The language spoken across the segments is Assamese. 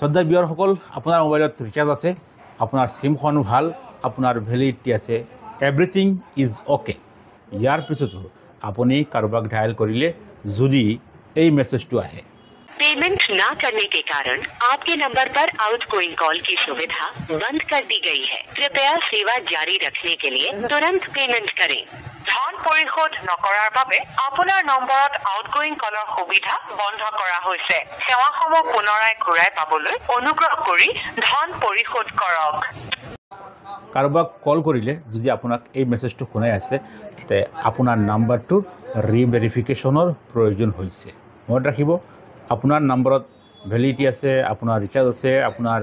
শ্ৰদ্ধাৰ বিয়াৰসকল আপোনাৰ মোবাইলত ৰিচাৰ্জ আছে আপোনাৰ চিমখনো ভাল আপোনাৰ ভেলিডিটি আছে এভৰিথিং ইজ অ'কে ইয়াৰ পিছতো আপুনি কাৰোবাক ডায়েল কৰিলে যদি এই মেছেজটো আহে पेमेंट ना करने के कारण आपके नंबर पर आउटगोइंग कॉल की सुविधा बंद कर दी गई है कृपया सेवा जारी रखने के लिए तुरंत पेमेंट करें ধন পৰিশোধ নকৰাৰ বাবে আপোনাৰ নম্বৰত আউটগয়িং কলৰ সুবিধা বন্ধ কৰা হৈছে সেৱাসমূহ পুনৰাই ঘূৰাই পাবলৈ অনুগ্ৰহ কৰি ধন পৰিশোধ কৰক কাৰোবাক কল কৰিলে যদি আপোনাক এই মেছেজটো শুনাই আছে তে আপোনাৰ নাম্বাৰটোৰ ৰিভেৰিফিকেশ্যনৰ প্ৰয়োজন হৈছে মনত ৰাখিব আপোনাৰ নম্বৰত ভেলিডিটি আছে আপোনাৰ ৰিচাৰ্জ আছে আপোনাৰ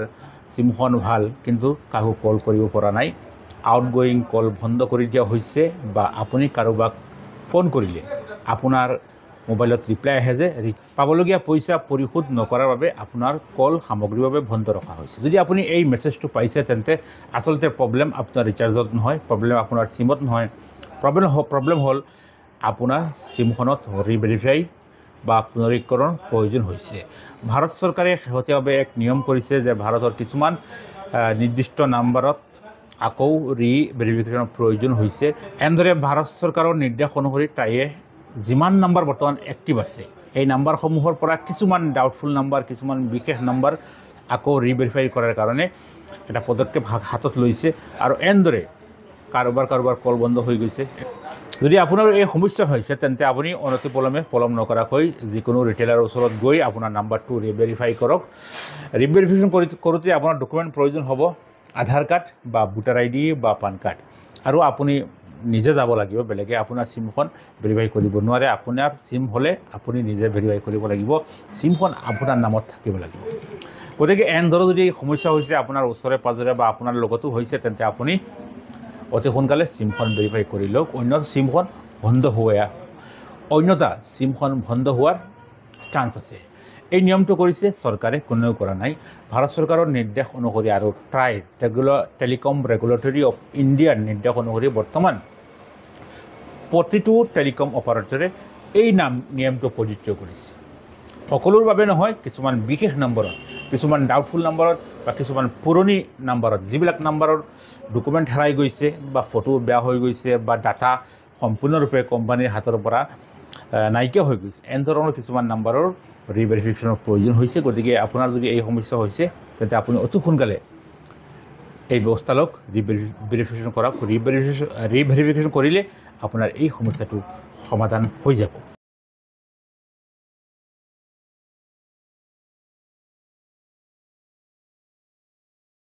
চিমখন ভাল কিন্তু কাকো কল কৰিব পৰা নাই আউট গয়িং কল বন্ধ কৰি দিয়া হৈছে বা আপুনি কাৰোবাক ফোন কৰিলে আপোনাৰ মোবাইলত ৰিপ্লাই আহে যে পাবলগীয়া পইচা পৰিশোধ নকৰাৰ বাবে আপোনাৰ কল সামগ্ৰীভাৱে বন্ধ ৰখা হৈছে যদি আপুনি এই মেছেজটো পাইছে তেন্তে আচলতে প্ৰব্লেম আপোনাৰ ৰিচাৰ্জত নহয় প্ৰব্লেম আপোনাৰ চিমত নহয় প্ৰব্লেম প্ৰব্লেম হ'ল আপোনাৰ চিমখনত ৰিভেৰিফাই বা পুনৰীকৰণ প্ৰয়োজন হৈছে ভাৰত চৰকাৰে শেহতীয়াভাৱে এক নিয়ম কৰিছে যে ভাৰতৰ কিছুমান নিৰ্দিষ্ট নাম্বাৰত আকৌ ৰি ভেৰিফিকেশ্যনৰ প্ৰয়োজন হৈছে এনেদৰে ভাৰত চৰকাৰৰ নিৰ্দেশ অনুসৰি তাইয়ে যিমান নাম্বাৰ বৰ্তমান এক্টিভ আছে সেই নাম্বাৰসমূহৰ পৰা কিছুমান ডাউটফুল নাম্বাৰ কিছুমান বিশেষ নাম্বাৰ আকৌ ৰি ভেৰিফাই কৰাৰ কাৰণে এটা পদক্ষেপ হাতত লৈছে আৰু এনেদৰে কাৰোবাৰ কাৰোবাৰ কল বন্ধ হৈ গৈছে যদি আপোনাৰ এই সমস্যা হৈছে তেন্তে আপুনি অনতিপলমে পলম নকৰাকৈ যিকোনো ৰিটেইলাৰৰ ওচৰত গৈ আপোনাৰ নাম্বাৰটো ৰিভেৰিফাই কৰক ৰিভেৰিফিকেশ্যন কৰি কৰোঁতে আপোনাৰ ডকুমেণ্ট প্ৰয়োজন হ'ব আধাৰ কাৰ্ড বা ভোটাৰ আই ডি বা পান কাৰ্ড আৰু আপুনি নিজে যাব লাগিব বেলেগে আপোনাৰ চিমখন ভেৰিফাই কৰিব নোৱাৰে আপোনাৰ চিম হ'লে আপুনি নিজে ভেৰিফাই কৰিব লাগিব চিমখন আপোনাৰ নামত থাকিব লাগিব গতিকে এনেদৰে যদি সমস্যা হৈছে আপোনাৰ ওচৰে পাঁজৰে বা আপোনাৰ লগতো হৈছে তেন্তে আপুনি অতি সোনকালে চিমখন ভেৰিফাই কৰি লওক অন্য চিমখন বন্ধ হোৱা অন্যথা চিমখন বন্ধ হোৱাৰ চান্স আছে এই নিয়মটো কৰিছে চৰকাৰে কোনেও কৰা নাই ভাৰত চৰকাৰৰ নিৰ্দেশ অনুসৰি আৰু TRAI regular telecom regulatory of ইণ্ডিয়াৰ নিৰ্দেশ অনুসৰি বৰ্তমান প্ৰতিটো টেলিকম অপাৰেটৰে এই নাম নিয়মটো প্ৰযোজ্য কৰিছে সকলোৰ বাবে নহয় কিছুমান বিশেষ নম্বৰত কিছুমান ডাউটফুল নাম্বাৰত বা কিছুমান পুৰণি নাম্বাৰত যিবিলাক নাম্বাৰৰ ডকুমেণ্ট হেৰাই গৈছে বা ফটো বেয়া হৈ গৈছে বা ডাটা সম্পূৰ্ণৰূপে কোম্পানীৰ হাতৰ পৰা নাইকিয়া হৈ গৈছে এনেধৰণৰ কিছুমান নম্বৰৰ ৰিভেৰিফিকেশ্যনৰ প্ৰয়োজন হৈছে গতিকে আপোনাৰ যদি এই সমস্যা হৈছে তেন্তে আপুনি অতি সোনকালে এই ব্যৱস্থালক ভেৰিফিকেশ্যন কৰক ৰিভেৰিফিকেশ্যন ৰিভেৰিফিকেশ্যন কৰিলে আপোনাৰ এই সমস্যাটো সমাধান হৈ যাব